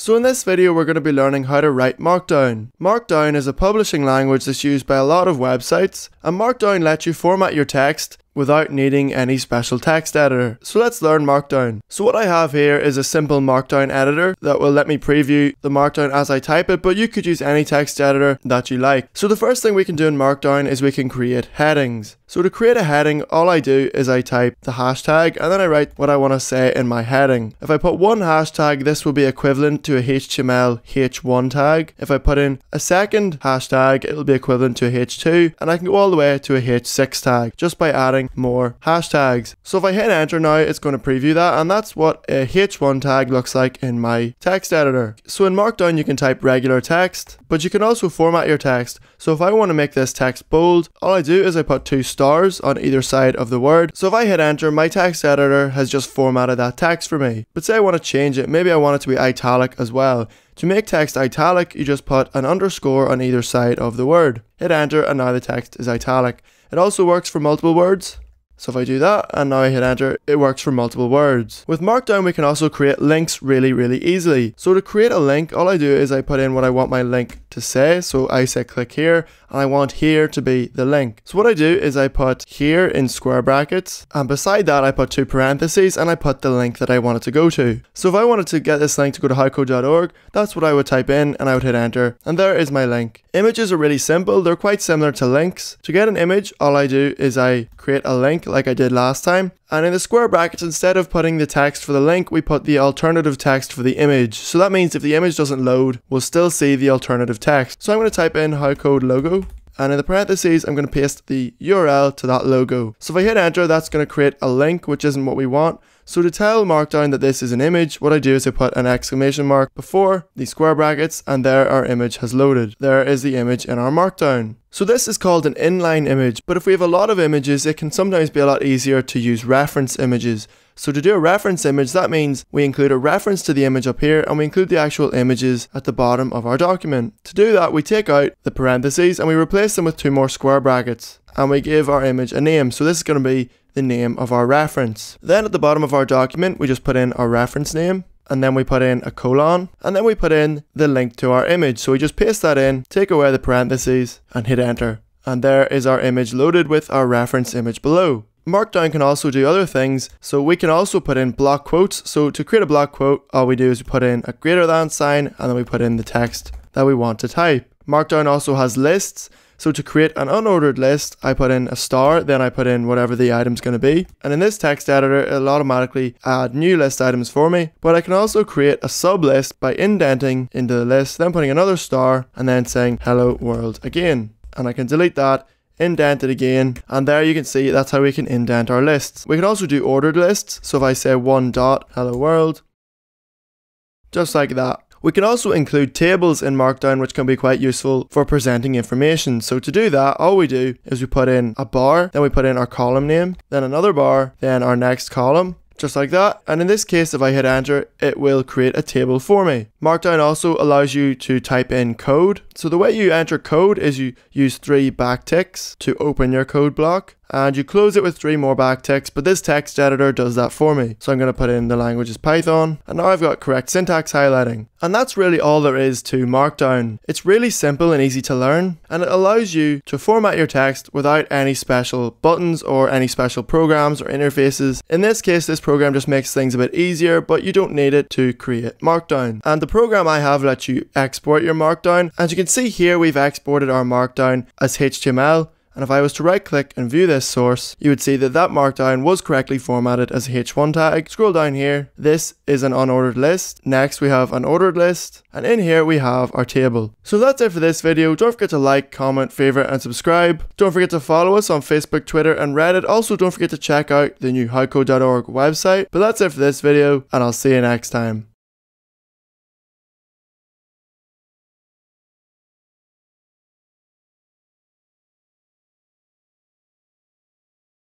So in this video we're going to be learning how to write Markdown. Markdown is a publishing language that's used by a lot of websites and Markdown lets you format your text without needing any special text editor. So let's learn Markdown. So what I have here is a simple Markdown editor that will let me preview the Markdown as I type it, but you could use any text editor that you like. So the first thing we can do in Markdown is we can create headings. So to create a heading, all I do is I type the hashtag and then I write what I want to say in my heading. If I put one hashtag, this will be equivalent to a HTML H1 tag. If I put in a second hashtag, it'll be equivalent to a H2 and I can go all the way to a H6 tag just by adding adding more hashtags. So if I hit enter now, it's going to preview that, and that's what a H1 tag looks like in my text editor. So in Markdown, you can type regular text, but you can also format your text. So if I want to make this text bold, all I do is I put two stars on either side of the word. So if I hit enter, my text editor has just formatted that text for me. But say I want to change it, maybe I want it to be italic as well. To make text italic, you just put an underscore on either side of the word. Hit enter and now the text is italic. It also works for multiple words, so if I do that, and now I hit enter, it works for multiple words. With Markdown, we can also create links really, really easily. So to create a link, all I do is I put in what I want my link to say. So I say click here, and I want here to be the link. So what I do is I put here in square brackets, and beside that I put two parentheses, and I put the link that I wanted to go to. So if I wanted to get this link to go to howcode.org, that's what I would type in, and I would hit enter, and there is my link. Images are really simple, they're quite similar to links. To get an image, all I do is I create a link like I did last time. And in the square brackets, instead of putting the text for the link, we put the alternative text for the image. So that means if the image doesn't load, we'll still see the alternative text. So I'm going to type in how code logo and in the parentheses, I'm going to paste the URL to that logo. So if I hit enter, that's going to create a link, which isn't what we want. So to tell Markdown that this is an image, what I do is I put an exclamation mark before the square brackets, and there our image has loaded. There is the image in our Markdown. So this is called an inline image, but if we have a lot of images, it can sometimes be a lot easier to use reference images. So to do a reference image, that means we include a reference to the image up here and we include the actual images at the bottom of our document. To do that, we take out the parentheses and we replace them with two more square brackets and we give our image a name. So this is going to be the name of our reference. Then at the bottom of our document, we just put in our reference name and then we put in a colon, and then we put in the link to our image. So we just paste that in, take away the parentheses, and hit enter. And there is our image loaded with our reference image below. Markdown can also do other things, so we can also put in block quotes. So to create a block quote, all we do is we put in a greater than sign, and then we put in the text that we want to type. Markdown also has lists, so to create an unordered list, I put in a star, then I put in whatever the item's going to be. And in this text editor, it'll automatically add new list items for me. But I can also create a sub list by indenting into the list, then putting another star, and then saying hello world again. And I can delete that indent it again, and there you can see that's how we can indent our lists. We can also do ordered lists, so if I say one dot, hello world, just like that. We can also include tables in Markdown which can be quite useful for presenting information. So to do that, all we do is we put in a bar, then we put in our column name, then another bar, then our next column, just like that. And in this case, if I hit enter, it will create a table for me. Markdown also allows you to type in code. So the way you enter code is you use three backticks to open your code block and you close it with three more backticks, but this text editor does that for me. So I'm going to put in the language is Python, and now I've got correct syntax highlighting. And that's really all there is to Markdown. It's really simple and easy to learn, and it allows you to format your text without any special buttons or any special programs or interfaces. In this case, this program just makes things a bit easier, but you don't need it to create Markdown. And the program I have lets you export your Markdown. As you can see here, we've exported our Markdown as HTML, and if I was to right click and view this source, you would see that that markdown was correctly formatted as a H1 tag. Scroll down here. This is an unordered list. Next, we have an ordered list. And in here, we have our table. So that's it for this video. Don't forget to like, comment, favorite, and subscribe. Don't forget to follow us on Facebook, Twitter, and Reddit. Also, don't forget to check out the new howcode.org website. But that's it for this video, and I'll see you next time.